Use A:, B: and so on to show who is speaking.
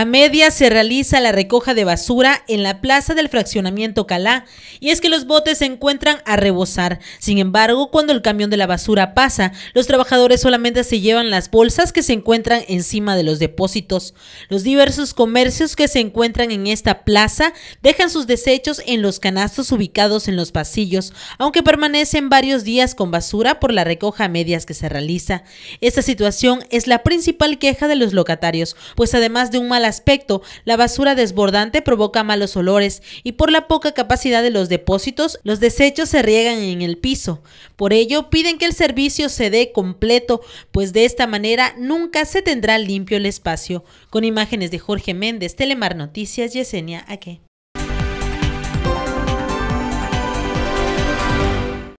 A: A media se realiza la recoja de basura en la plaza del fraccionamiento Calá y es que los botes se encuentran a rebosar. Sin embargo, cuando el camión de la basura pasa, los trabajadores solamente se llevan las bolsas que se encuentran encima de los depósitos. Los diversos comercios que se encuentran en esta plaza dejan sus desechos en los canastos ubicados en los pasillos, aunque permanecen varios días con basura por la recoja a medias que se realiza. Esta situación es la principal queja de los locatarios, pues además de un mal aspecto, la basura desbordante provoca malos olores y por la poca capacidad de los depósitos, los desechos se riegan en el piso. Por ello, piden que el servicio se dé completo, pues de esta manera nunca se tendrá limpio el espacio. Con imágenes de Jorge Méndez, Telemar Noticias, Yesenia Aque.